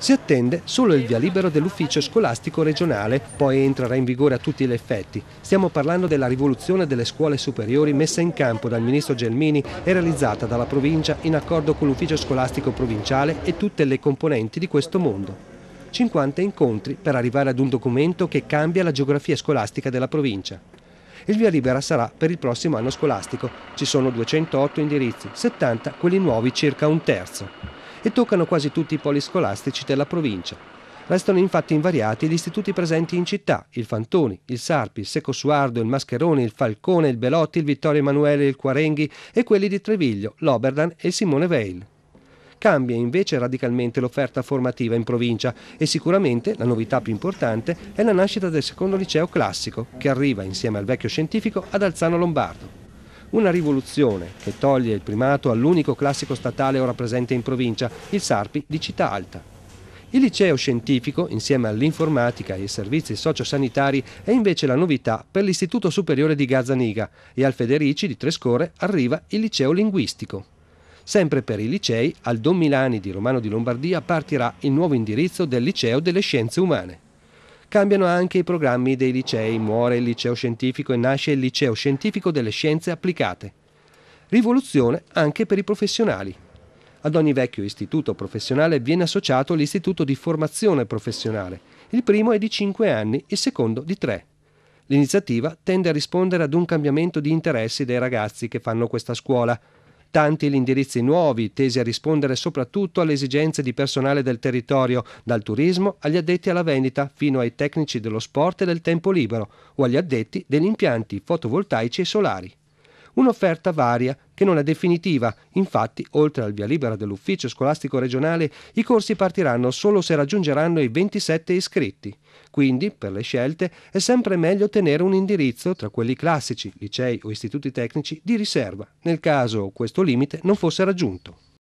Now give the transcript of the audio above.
Si attende solo il via libera dell'ufficio scolastico regionale, poi entrerà in vigore a tutti gli effetti. Stiamo parlando della rivoluzione delle scuole superiori messa in campo dal ministro Gelmini e realizzata dalla provincia in accordo con l'ufficio scolastico provinciale e tutte le componenti di questo mondo. 50 incontri per arrivare ad un documento che cambia la geografia scolastica della provincia. Il via libera sarà per il prossimo anno scolastico. Ci sono 208 indirizzi, 70 quelli nuovi circa un terzo e toccano quasi tutti i poli scolastici della provincia. Restano infatti invariati gli istituti presenti in città, il Fantoni, il Sarpi, il Secco Suardo, il Mascheroni, il Falcone, il Belotti, il Vittorio Emanuele, il Quarenghi e quelli di Treviglio, l'Oberdan e il Simone Veil cambia invece radicalmente l'offerta formativa in provincia e sicuramente la novità più importante è la nascita del secondo liceo classico che arriva insieme al vecchio scientifico ad Alzano Lombardo. Una rivoluzione che toglie il primato all'unico classico statale ora presente in provincia, il Sarpi di Città Alta. Il liceo scientifico, insieme all'informatica e ai servizi sociosanitari, è invece la novità per l'Istituto Superiore di Gazzaniga e al Federici di Trescore arriva il liceo linguistico. Sempre per i licei, al Don Milani di Romano di Lombardia partirà il nuovo indirizzo del Liceo delle Scienze Umane. Cambiano anche i programmi dei licei, muore il liceo scientifico e nasce il liceo scientifico delle scienze applicate. Rivoluzione anche per i professionali. Ad ogni vecchio istituto professionale viene associato l'istituto di formazione professionale. Il primo è di 5 anni, il secondo di 3. L'iniziativa tende a rispondere ad un cambiamento di interessi dei ragazzi che fanno questa scuola, Tanti gli indirizzi nuovi, tesi a rispondere soprattutto alle esigenze di personale del territorio, dal turismo agli addetti alla vendita, fino ai tecnici dello sport e del tempo libero, o agli addetti degli impianti fotovoltaici e solari. Un'offerta varia, che non è definitiva. Infatti, oltre al via libera dell'ufficio scolastico regionale, i corsi partiranno solo se raggiungeranno i 27 iscritti. Quindi, per le scelte, è sempre meglio tenere un indirizzo tra quelli classici, licei o istituti tecnici di riserva, nel caso questo limite non fosse raggiunto.